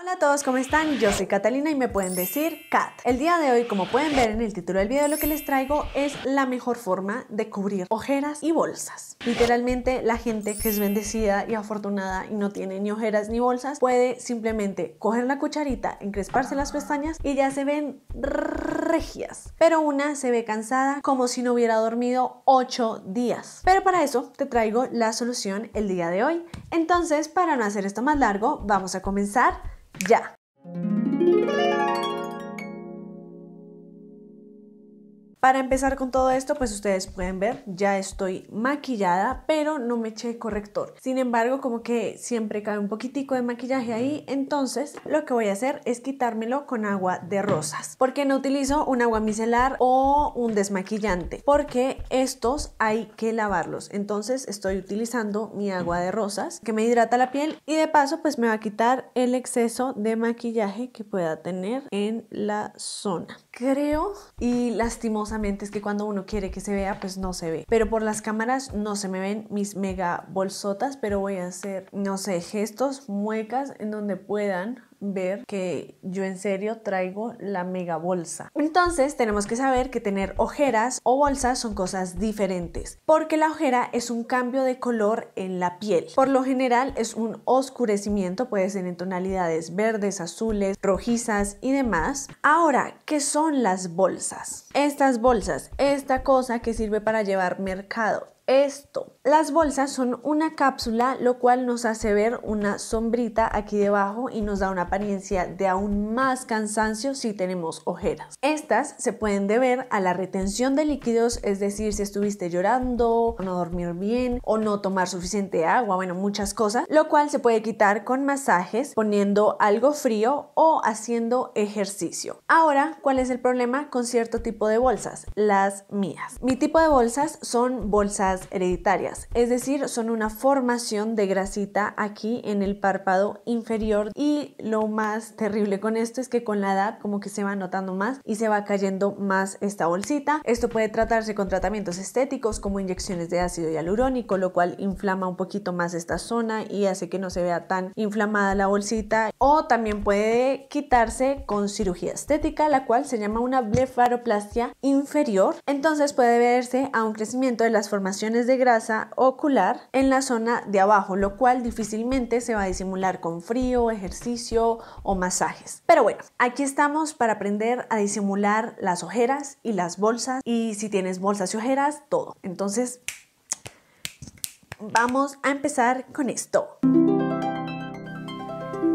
Hola a todos, ¿cómo están? Yo soy Catalina y me pueden decir Cat. El día de hoy, como pueden ver en el título del video, lo que les traigo es la mejor forma de cubrir ojeras y bolsas. Literalmente, la gente que es bendecida y afortunada y no tiene ni ojeras ni bolsas, puede simplemente coger la cucharita, encresparse las pestañas y ya se ven regias. Pero una se ve cansada como si no hubiera dormido 8 días. Pero para eso te traigo la solución el día de hoy. Entonces, para no hacer esto más largo, vamos a comenzar ya. Para empezar con todo esto, pues ustedes pueden ver, ya estoy maquillada, pero no me eché corrector. Sin embargo, como que siempre cae un poquitico de maquillaje ahí, entonces lo que voy a hacer es quitármelo con agua de rosas. porque no utilizo un agua micelar o un desmaquillante? Porque estos hay que lavarlos. Entonces estoy utilizando mi agua de rosas que me hidrata la piel y de paso pues me va a quitar el exceso de maquillaje que pueda tener en la zona. Creo y lastimosamente es que cuando uno quiere que se vea, pues no se ve. Pero por las cámaras no se me ven mis mega bolsotas, pero voy a hacer, no sé, gestos, muecas en donde puedan ver que yo en serio traigo la mega bolsa. Entonces tenemos que saber que tener ojeras o bolsas son cosas diferentes, porque la ojera es un cambio de color en la piel. Por lo general es un oscurecimiento, puede ser en tonalidades verdes, azules, rojizas y demás. Ahora, ¿qué son las bolsas? Estas bolsas, esta cosa que sirve para llevar mercado, esto las bolsas son una cápsula, lo cual nos hace ver una sombrita aquí debajo y nos da una apariencia de aún más cansancio si tenemos ojeras. Estas se pueden deber a la retención de líquidos, es decir, si estuviste llorando, no dormir bien o no tomar suficiente agua, bueno, muchas cosas, lo cual se puede quitar con masajes, poniendo algo frío o haciendo ejercicio. Ahora, ¿cuál es el problema con cierto tipo de bolsas? Las mías. Mi tipo de bolsas son bolsas hereditarias es decir, son una formación de grasita aquí en el párpado inferior y lo más terrible con esto es que con la edad como que se va notando más y se va cayendo más esta bolsita. Esto puede tratarse con tratamientos estéticos como inyecciones de ácido hialurónico, lo cual inflama un poquito más esta zona y hace que no se vea tan inflamada la bolsita o también puede quitarse con cirugía estética, la cual se llama una blefaroplastia inferior. Entonces puede verse a un crecimiento de las formaciones de grasa ocular en la zona de abajo, lo cual difícilmente se va a disimular con frío, ejercicio o masajes. Pero bueno, aquí estamos para aprender a disimular las ojeras y las bolsas y si tienes bolsas y ojeras, todo. Entonces, vamos a empezar con esto.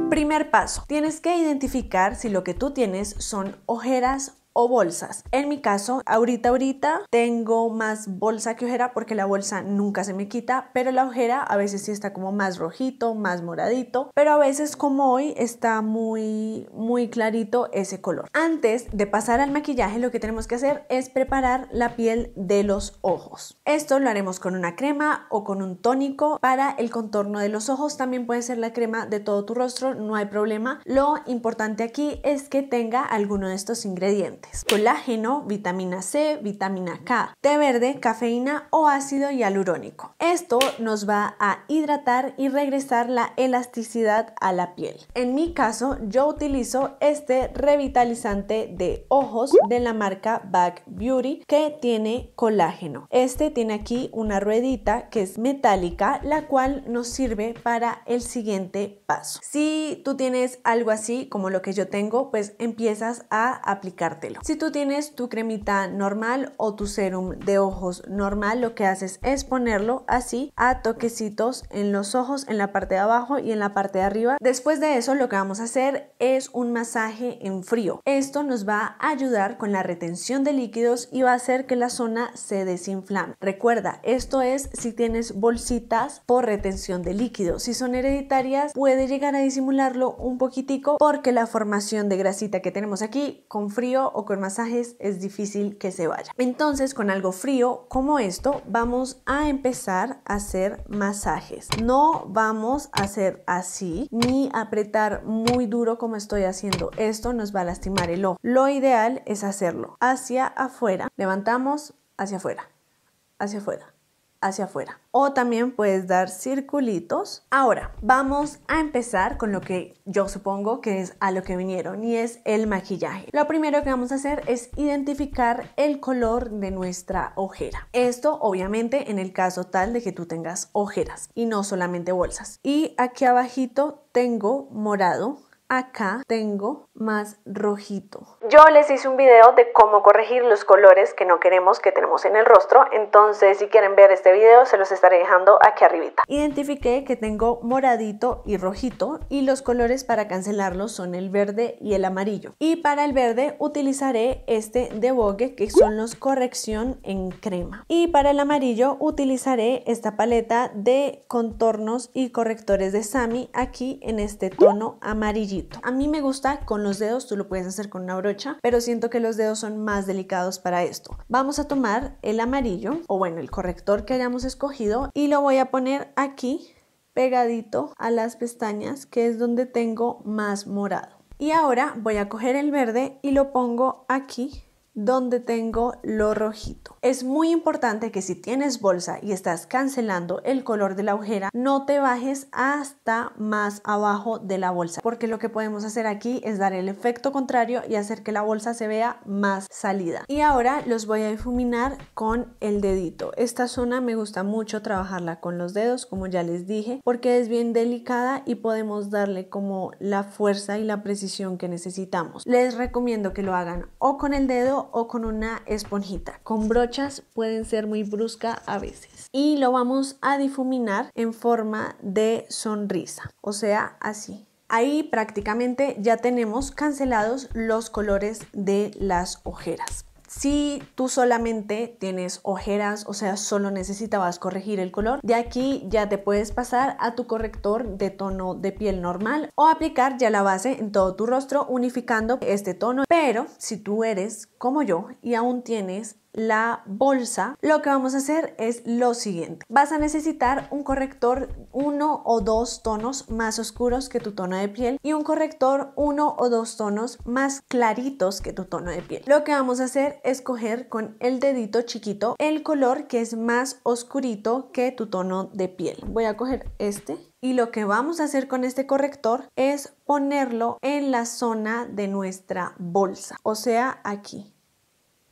Primer paso, tienes que identificar si lo que tú tienes son ojeras o bolsas. En mi caso, ahorita ahorita tengo más bolsa que ojera porque la bolsa nunca se me quita, pero la ojera a veces sí está como más rojito, más moradito, pero a veces como hoy está muy muy clarito ese color. Antes de pasar al maquillaje, lo que tenemos que hacer es preparar la piel de los ojos. Esto lo haremos con una crema o con un tónico para el contorno de los ojos, también puede ser la crema de todo tu rostro, no hay problema. Lo importante aquí es que tenga alguno de estos ingredientes colágeno, vitamina C, vitamina K, té verde, cafeína o ácido hialurónico. Esto nos va a hidratar y regresar la elasticidad a la piel. En mi caso, yo utilizo este revitalizante de ojos de la marca Back Beauty que tiene colágeno. Este tiene aquí una ruedita que es metálica, la cual nos sirve para el siguiente paso. Si tú tienes algo así como lo que yo tengo, pues empiezas a aplicártelo. Si tú tienes tu cremita normal o tu serum de ojos normal, lo que haces es ponerlo así a toquecitos en los ojos, en la parte de abajo y en la parte de arriba. Después de eso lo que vamos a hacer es un masaje en frío. Esto nos va a ayudar con la retención de líquidos y va a hacer que la zona se desinflame. Recuerda, esto es si tienes bolsitas por retención de líquidos. Si son hereditarias, puede llegar a disimularlo un poquitico porque la formación de grasita que tenemos aquí con frío o con masajes es difícil que se vaya. Entonces con algo frío como esto vamos a empezar a hacer masajes. No vamos a hacer así ni apretar muy duro como estoy haciendo. Esto nos va a lastimar el ojo. Lo ideal es hacerlo hacia afuera. Levantamos hacia afuera, hacia afuera hacia afuera. O también puedes dar circulitos. Ahora, vamos a empezar con lo que yo supongo que es a lo que vinieron y es el maquillaje. Lo primero que vamos a hacer es identificar el color de nuestra ojera. Esto obviamente en el caso tal de que tú tengas ojeras y no solamente bolsas. Y aquí abajito tengo morado, acá tengo más rojito. Yo les hice un video de cómo corregir los colores que no queremos que tenemos en el rostro, entonces si quieren ver este video se los estaré dejando aquí arribita. Identifiqué que tengo moradito y rojito y los colores para cancelarlos son el verde y el amarillo. Y para el verde utilizaré este de Vogue que son los corrección en crema. Y para el amarillo utilizaré esta paleta de contornos y correctores de Sami aquí en este tono amarillito. A mí me gusta con los dedos, tú lo puedes hacer con una brocha, pero siento que los dedos son más delicados para esto. Vamos a tomar el amarillo, o bueno, el corrector que hayamos escogido, y lo voy a poner aquí pegadito a las pestañas, que es donde tengo más morado. Y ahora voy a coger el verde y lo pongo aquí donde tengo lo rojito. Es muy importante que si tienes bolsa y estás cancelando el color de la agujera, no te bajes hasta más abajo de la bolsa, porque lo que podemos hacer aquí es dar el efecto contrario y hacer que la bolsa se vea más salida. Y ahora los voy a difuminar con el dedito. Esta zona me gusta mucho trabajarla con los dedos, como ya les dije, porque es bien delicada y podemos darle como la fuerza y la precisión que necesitamos. Les recomiendo que lo hagan o con el dedo o con una esponjita. Con brochas pueden ser muy brusca a veces. Y lo vamos a difuminar en forma de sonrisa, o sea, así. Ahí prácticamente ya tenemos cancelados los colores de las ojeras. Si tú solamente tienes ojeras, o sea, solo necesitabas corregir el color, de aquí ya te puedes pasar a tu corrector de tono de piel normal o aplicar ya la base en todo tu rostro unificando este tono. Pero si tú eres como yo y aún tienes la bolsa, lo que vamos a hacer es lo siguiente. Vas a necesitar un corrector uno o dos tonos más oscuros que tu tono de piel y un corrector uno o dos tonos más claritos que tu tono de piel. Lo que vamos a hacer es coger con el dedito chiquito el color que es más oscurito que tu tono de piel. Voy a coger este y lo que vamos a hacer con este corrector es ponerlo en la zona de nuestra bolsa, o sea, aquí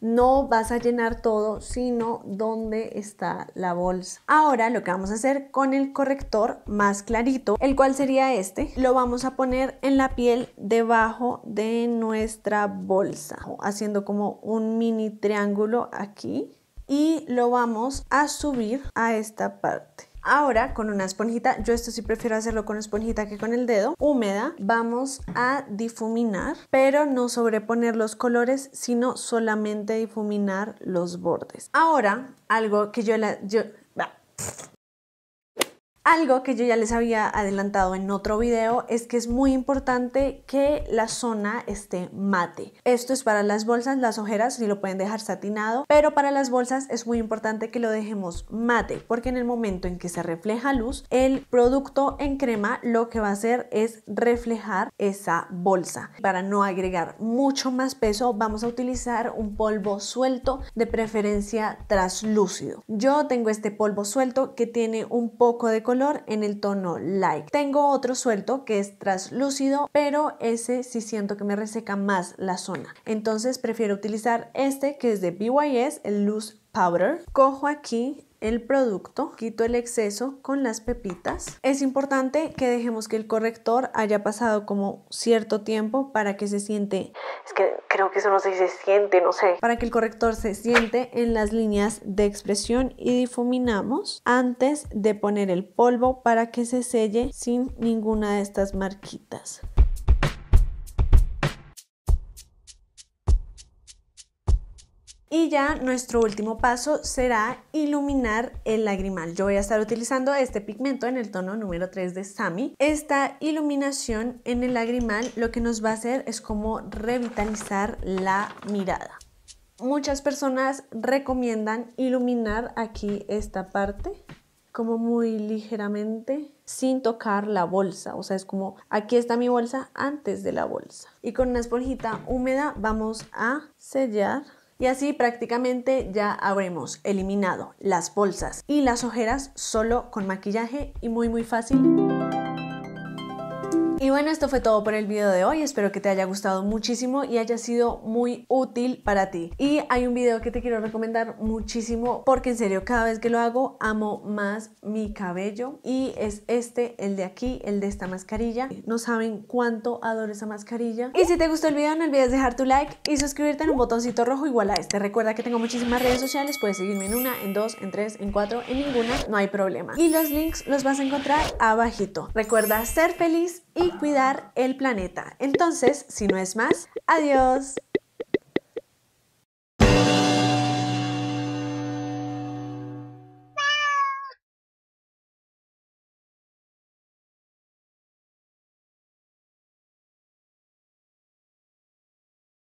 no vas a llenar todo, sino donde está la bolsa. Ahora lo que vamos a hacer con el corrector más clarito, el cual sería este, lo vamos a poner en la piel debajo de nuestra bolsa, haciendo como un mini triángulo aquí y lo vamos a subir a esta parte. Ahora con una esponjita, yo esto sí prefiero hacerlo con esponjita que con el dedo, húmeda, vamos a difuminar, pero no sobreponer los colores, sino solamente difuminar los bordes. Ahora, algo que yo, la, algo que yo ya les había adelantado en otro video es que es muy importante que la zona esté mate. Esto es para las bolsas, las ojeras si lo pueden dejar satinado, pero para las bolsas es muy importante que lo dejemos mate porque en el momento en que se refleja luz, el producto en crema lo que va a hacer es reflejar esa bolsa. Para no agregar mucho más peso, vamos a utilizar un polvo suelto, de preferencia traslúcido. Yo tengo este polvo suelto que tiene un poco de en el tono light. Tengo otro suelto que es traslúcido, pero ese sí siento que me reseca más la zona. Entonces prefiero utilizar este que es de BYS, el Loose Powder. Cojo aquí el producto, quito el exceso con las pepitas. Es importante que dejemos que el corrector haya pasado como cierto tiempo para que se siente... Es que creo que eso no sé si se siente, no sé. Para que el corrector se siente en las líneas de expresión y difuminamos antes de poner el polvo para que se selle sin ninguna de estas marquitas. Y ya nuestro último paso será iluminar el lagrimal. Yo voy a estar utilizando este pigmento en el tono número 3 de Sami. Esta iluminación en el lagrimal lo que nos va a hacer es como revitalizar la mirada. Muchas personas recomiendan iluminar aquí esta parte como muy ligeramente sin tocar la bolsa, o sea, es como aquí está mi bolsa antes de la bolsa. Y con una esponjita húmeda vamos a sellar y así prácticamente ya habremos eliminado las bolsas y las ojeras solo con maquillaje y muy muy fácil. Y bueno, esto fue todo por el video de hoy. Espero que te haya gustado muchísimo y haya sido muy útil para ti. Y hay un video que te quiero recomendar muchísimo porque en serio cada vez que lo hago amo más mi cabello y es este, el de aquí, el de esta mascarilla. No saben cuánto adoro esa mascarilla. Y si te gustó el video no olvides dejar tu like y suscribirte en un botoncito rojo igual a este. Recuerda que tengo muchísimas redes sociales, puedes seguirme en una, en dos, en tres, en cuatro, en ninguna, no hay problema. Y los links los vas a encontrar abajito. Recuerda ser feliz y cuidar el planeta. Entonces, si no es más, adiós.